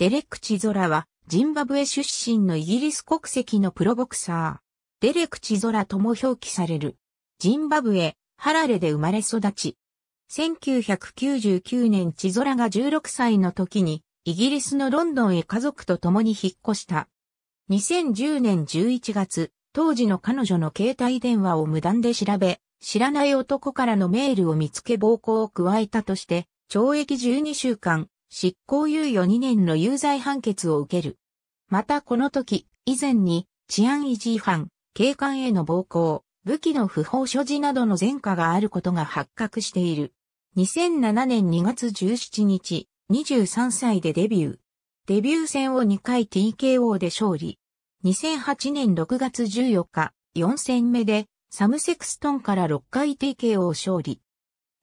デレック・チゾラは、ジンバブエ出身のイギリス国籍のプロボクサー。デレク・チゾラとも表記される。ジンバブエ、ハラレで生まれ育ち。1999年チゾラが16歳の時に、イギリスのロンドンへ家族と共に引っ越した。2010年11月、当時の彼女の携帯電話を無断で調べ、知らない男からのメールを見つけ暴行を加えたとして、懲役12週間、執行猶予2年の有罪判決を受ける。またこの時、以前に治安維持違反、警官への暴行、武器の不法所持などの前科があることが発覚している。2007年2月17日、23歳でデビュー。デビュー戦を2回 TKO で勝利。2008年6月14日、4戦目でサムセクストンから6回 TKO 勝利。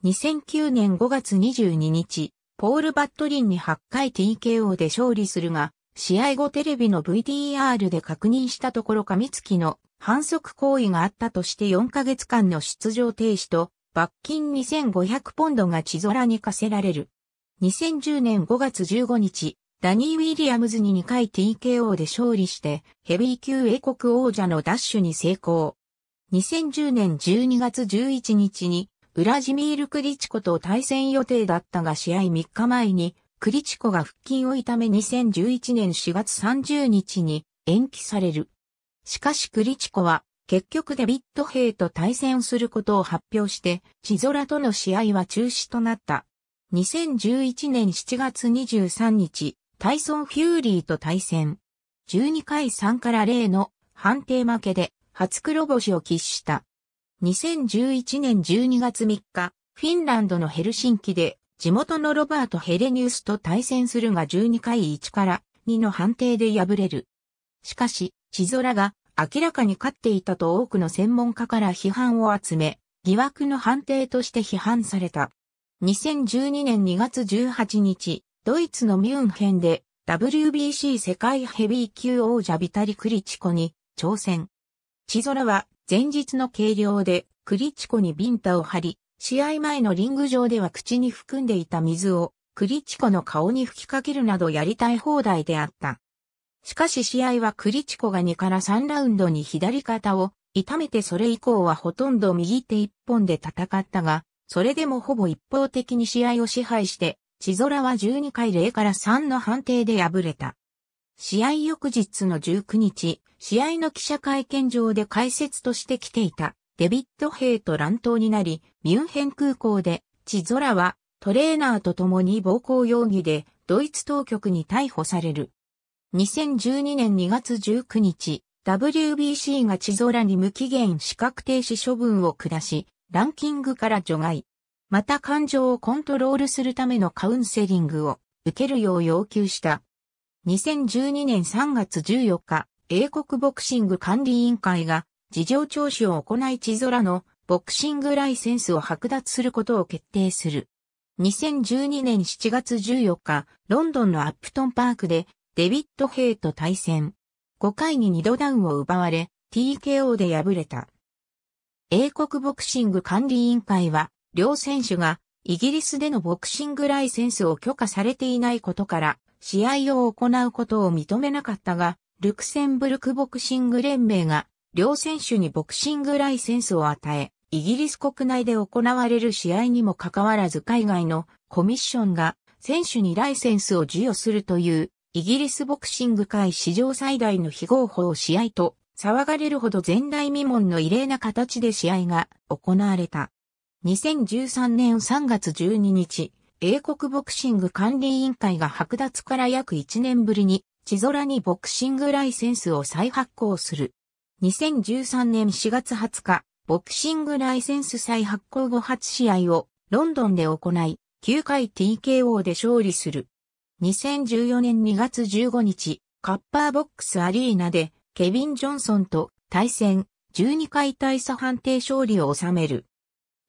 2009年5月22日、ポール・バットリンに8回 TKO で勝利するが、試合後テレビの VTR で確認したところ上月の反則行為があったとして4ヶ月間の出場停止と罰金2500ポンドが地空に課せられる。2010年5月15日、ダニー・ウィリアムズに2回 TKO で勝利してヘビー級英国王者のダッシュに成功。2010年12月11日にウラジミール・クリチコと対戦予定だったが試合3日前に、クリチコが腹筋を痛め2011年4月30日に延期される。しかしクリチコは結局デビット兵と対戦することを発表して、チゾラとの試合は中止となった。2011年7月23日、タイソン・フューリーと対戦。12回3から0の判定負けで初黒星を喫した。2011年12月3日、フィンランドのヘルシンキで地元のロバート・ヘレニウスと対戦するが12回1から2の判定で敗れる。しかし、チゾラが明らかに勝っていたと多くの専門家から批判を集め、疑惑の判定として批判された。2012年2月18日、ドイツのミュンヘンで WBC 世界ヘビー級王者ビタリ・クリチコに挑戦。チゾラは前日の計量でクリチコにビンタを張り、試合前のリング上では口に含んでいた水をクリチコの顔に吹きかけるなどやりたい放題であった。しかし試合はクリチコが2から3ラウンドに左肩を痛めてそれ以降はほとんど右手一本で戦ったが、それでもほぼ一方的に試合を支配して、血空は12回0から3の判定で敗れた。試合翌日の19日、試合の記者会見場で解説として来ていたデビッド・ヘイと乱闘になり、ミュンヘン空港で、チゾラはトレーナーと共に暴行容疑でドイツ当局に逮捕される。2012年2月19日、WBC がチゾラに無期限資格停止処分を下し、ランキングから除外。また感情をコントロールするためのカウンセリングを受けるよう要求した2012年3月14日、英国ボクシング管理委員会が事情聴取を行い千空のボクシングライセンスを剥奪することを決定する。2012年7月14日、ロンドンのアップトンパークでデビッド・ヘイと対戦。5回に2度ダウンを奪われ、TKO で敗れた。英国ボクシング管理委員会は、両選手がイギリスでのボクシングライセンスを許可されていないことから、試合を行うことを認めなかったが、ルクセンブルクボクシング連盟が両選手にボクシングライセンスを与え、イギリス国内で行われる試合にもかかわらず海外のコミッションが選手にライセンスを授与するというイギリスボクシング界史上最大の非合法試合と騒がれるほど前代未聞の異例な形で試合が行われた。2013年3月12日、英国ボクシング管理委員会が剥奪から約1年ぶりに、地空にボクシングライセンスを再発行する。2013年4月20日、ボクシングライセンス再発行後初試合をロンドンで行い、9回 TKO で勝利する。2014年2月15日、カッパーボックスアリーナで、ケビン・ジョンソンと対戦、12回大差判定勝利を収める。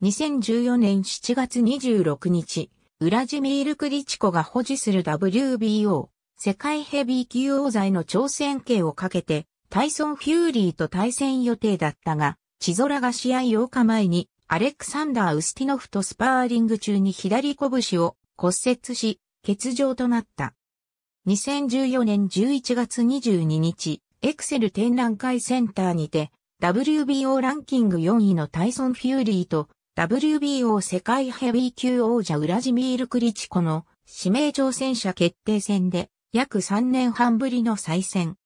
2014年7月26日、ウラジミール・クリチコが保持する WBO、世界ヘビー級王座への挑戦権をかけて、タイソン・フューリーと対戦予定だったが、チゾラが試合8日前に、アレクサンダー・ウスティノフとスパーリング中に左拳を骨折し、欠場となった。2014年11月22日、エクセル展覧会センターにて、WBO ランキング4位のタイソン・フューリーと WBO 世界ヘビー級王者ウラジミール・クリチコの指名挑戦者決定戦で約3年半ぶりの再戦。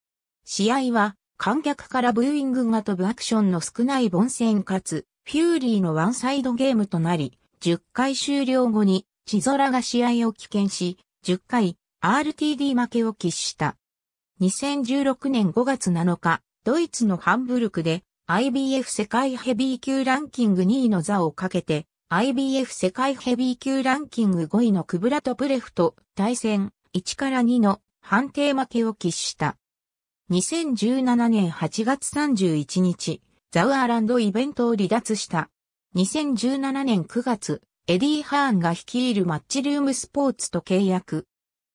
試合は観客からブーイングが飛ぶアクションの少ない凡戦かつフューリーのワンサイドゲームとなり、10回終了後に千空が試合を棄権し、10回 RTD 負けを喫した。2016年5月7日、ドイツのハンブルクで IBF 世界ヘビー級ランキング2位の座をかけて、IBF 世界ヘビー級ランキング5位のクブラトプレフと対戦1から2の判定負けを喫した。2017年8月31日、ザウアーランドイベントを離脱した。2017年9月、エディ・ハーンが率いるマッチルームスポーツと契約。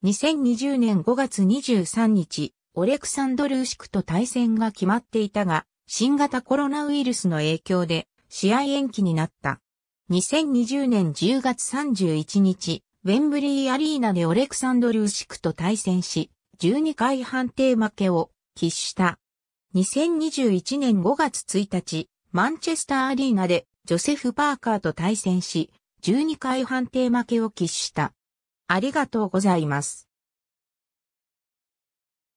2020年5月23日、オレクサンドルーシクと対戦が決まっていたが、新型コロナウイルスの影響で試合延期になった。2020年10月31日、ウェンブリーアリーナでオレクサンドル・ウシクと対戦し、12回判定負けを喫した。2021年5月1日、マンチェスターアリーナでジョセフ・パーカーと対戦し、12回判定負けを喫した。ありがとうございます。